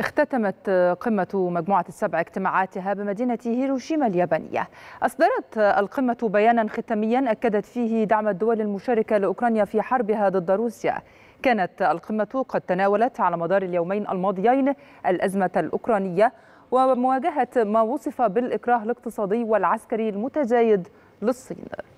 اختتمت قمة مجموعة السبع اجتماعاتها بمدينة هيروشيما اليابانية أصدرت القمة بيانا ختاميا أكدت فيه دعم الدول المشاركة لأوكرانيا في حربها ضد روسيا كانت القمة قد تناولت على مدار اليومين الماضيين الأزمة الأوكرانية ومواجهة ما وصف بالإكراه الاقتصادي والعسكري المتزايد للصين